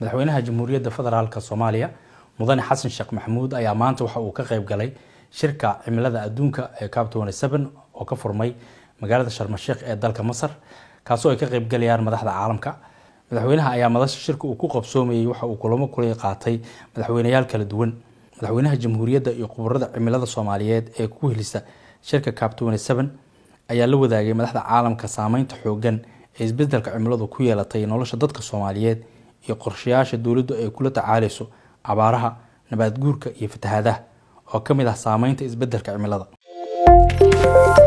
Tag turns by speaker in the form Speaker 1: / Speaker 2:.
Speaker 1: madaxweynaha jamhuuriyadda federaalka soomaaliya mudane xasan sheekh maxamuud ayaa maanta waxa uu ka qayb galay shirka cimilada adduunka ee cab oo ka furmay magaalada sharmasheekh ee dalka masar kaasoo ay ka qaybgalayaan madaxda caalamka madaxweynaha ayaa madasha shirka uu ku qabsoomayay waxa uu kulamo kula qaatay madaxweyneyaal kala duwan madaxweynaha jamhuuriyadda iyo khubarada cimilada soomaaliyeed ee ku helisa shirka cab ayaa la wadaagay madaxda caalamka saameynta xoogan ee isbedelka cimiladu ku yeelatay nolosha dadka soomaaliyeed iyo qorshayaasha dowladdu ay kula tacaaleyso abaaraha nabaadguurka iyo fatahaadaha oo ka mid ah saameynta isbeddelka cimilada